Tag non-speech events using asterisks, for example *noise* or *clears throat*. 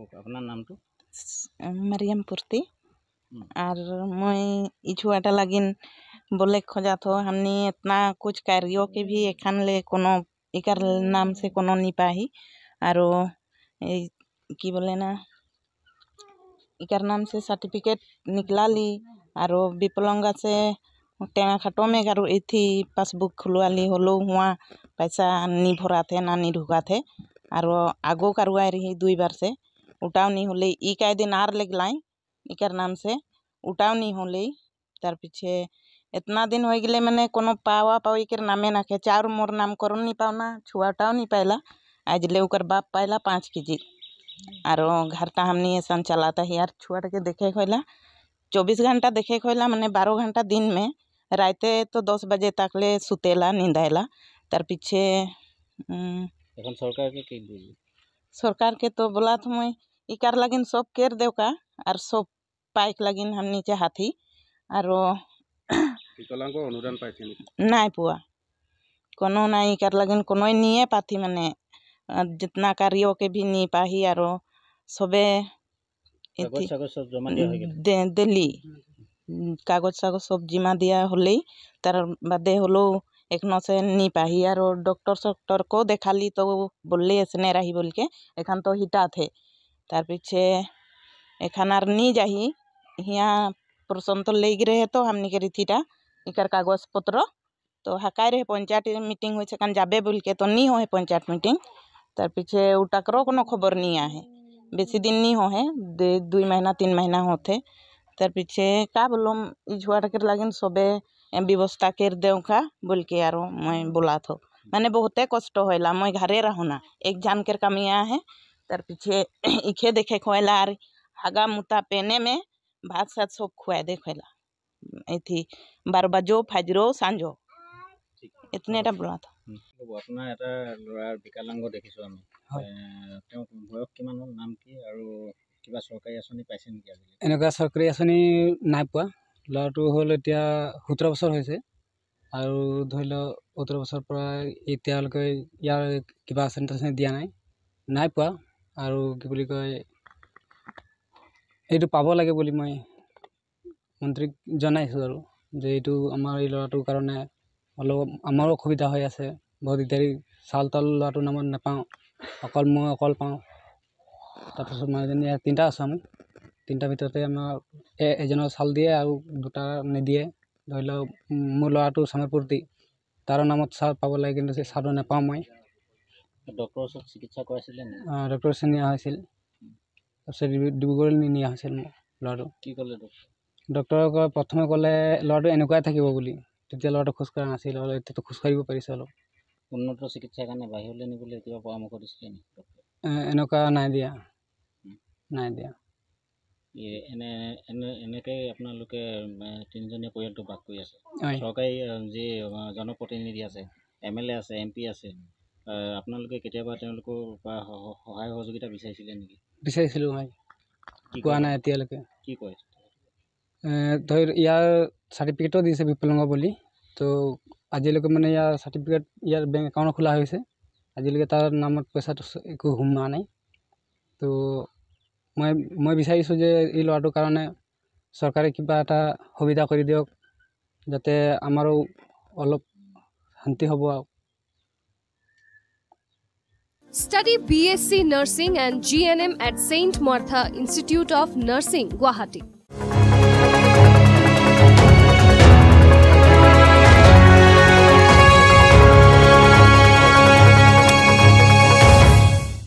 আপোনাৰ নামটো মাৰিয়াম পূৰ্তি আৰু মই ইছু এটা লাগিন বোলে খোজা থ আমি এতনা কোচ কাৰিও কেভি এখানলে কোনো এইকাৰ নাম চে কোনো নিপাহি আৰু এই কি বোলে না এইকাৰ নাম চে চাৰ্টিফিকেট নিকলালি আৰু বিপলংগ আছে খাটো মেঘ আৰু এঠি পাছবুক খোলোৱালি হ'লেও হোৱা পইচা নি নিভৰাতহে নানি নিঢুকাতহে আৰু আগো কাৰোবাৰ সেই দুইবাৰ চে उटावनी हो कई दिन आर लग लाई इकर नाम से उटावनी हो तार पीछे इतना दिन हो गए मैंने कोनो पावा पावी के नामे ना खे चार मोर नाम करो नहीं पावना छुआ उटाव नहीं पाला आज ले उकर बाप पाला पाँच के जी आर घर टा नहीं ऐसा चलाता है यार छुआ के देखे खोला चौबीस घंटा देखे खोला मैंने बारह घंटा दिन में रायते तो दस बजे तक ले सुतेला नींदेला तार पीछे हम्म। सरकार के सरकार के तो बोला था तो मैं इकार लगिन सब केर देव का और सब पाइक लगिन हम नीचे हाथी और *clears throat* ना पुआ कोनो ना इकार लगिन कोनो निये पाथी माने जितना कार्यो के भी नहीं पाही और सबे दे दिली কাগজ চাগজ সব জিমা से হলেই তার বাদে হলেও এখনো সে নি পাহি আর ডক্টর সকটরকেও দেখালি তো বললে এসে রাহি বলকে এখান तो हिटा थे तार पीछे एखानार नहीं जा हिया प्रसन्न तो ले गिरे है तो हमने करी थी इकर कागज पत्र तो हकाय रहे पंचायत मीटिंग हो कान जाबे बोल के तो नहीं हो है पंचायत मीटिंग तार पीछे उटाकरो को खबर नहीं आ है बेसी दिन नहीं हो है दुई महीना तीन महीना होते तार पीछे का बोलोम झुआट कर लगे सबे व्यवस्था कर देखा बोल के आरो मैं बोला थो मैंने बहुते कष्ट होला मैं घरे रहो ना एक जानकर कमियाँ है তাৰ পিছে ইখে দেখে খুৱাইলা আৰ হাগা মোতা পেনে ভাত চাত চব খুৱাই দে খোয়েলা এটি বাৰো বাজো ফাজৰ সাঞ্জ এতনে এটা বলা এনেকুৱা চৰকাৰী আঁচনি নাই পোৱা ল'ৰাটো হ'ল এতিয়া সোতৰ বছৰ হৈছে আৰু ধৰি লওক সোতৰ বছৰৰ পৰা এতিয়ালৈকে ইয়াৰ কিবা আঁচনি তাচনি দিয়া নাই নাই পোৱা আৰু কি বুলি কয় সেইটো পাব লাগে বুলি মই মন্ত্ৰীক জনাইছোঁ আৰু যে এইটো আমাৰ এই ল'ৰাটোৰ কাৰণে অলপ আমাৰো অসুবিধা হৈ আছে বহুত দিগদাৰী চাউল তাউল ল'ৰাটোৰ নামত নাপাওঁ অকল মই অকল পাওঁ তাৰপিছত মানুহজনী তিনিটা আছোঁ আমি তিনিটাৰ ভিতৰতে আমাৰ এজনৰ চাউল দিয়ে আৰু দুটা নিদিয়ে ধৰি লওক মোৰ ল'ৰাটো চামেপুৰ দি তাৰ নামত চাউল পাব লাগে কিন্তু সেই চাউলটো নাপাওঁ মই ডক্টৰৰ ওচৰত চিকিৎসা কৰাইছিলে অঁ ডক্টৰৰ ওচৰত নিয়া হৈছিল তাৰপিছত ডিব্ৰুগড়লৈ নি নিয়া হৈছিল মোক ল'ৰাটো কি ক'লে ডক্টৰে কয় প্ৰথমে ক'লে ল'ৰাটো এনেকুৱাই থাকিব বুলি তেতিয়া ল'ৰাটো খোজকঢ়া নাছিল অলপ এতিয়াতো খোজকাঢ়িব পাৰিছে অলপ উন্নত চিকিৎসাৰ কাৰণে বাহিৰলৈ নিবলৈ কিবা পৰামৰ্শ দিছিলে নেকি এনেকুৱা নাই দিয়া নাই দিয়া এনে এনে এনেকৈ আপোনালোকে তিনিজনীয়া পৰিয়ালটো বাস কৰি আছে চৰকাৰী যি জনপ্ৰতিনিধি আছে এম এল এ আছে এম পি আছে আপোনালোকে কেতিয়াবা তেওঁলোকৰ পৰা সহায় সহযোগিতা বিচাৰিছিলে নেকি বিচাৰিছিলোঁ ভাই কোৱা নাই এতিয়ালৈকে কি কয় ধৰি ইয়াৰ চাৰ্টিফিকেটো দিছে বিপ্লংগ বুলি ত' আজিলৈকে মানে ইয়াৰ চাৰ্টিফিকেট ইয়াৰ বেংক একাউণ্ট খোলা হৈছে আজিলৈকে তাৰ নামত পইচাটো একো সোমোৱা নাই ত' মই মই বিচাৰিছোঁ যে এই ল'ৰাটোৰ কাৰণে চৰকাৰে কিবা এটা সুবিধা কৰি দিয়ক যাতে আমাৰো অলপ শান্তি হ'ব আৰু Study BSc Nursing and GNM at St. Martha Institute of Nursing, Guwahati.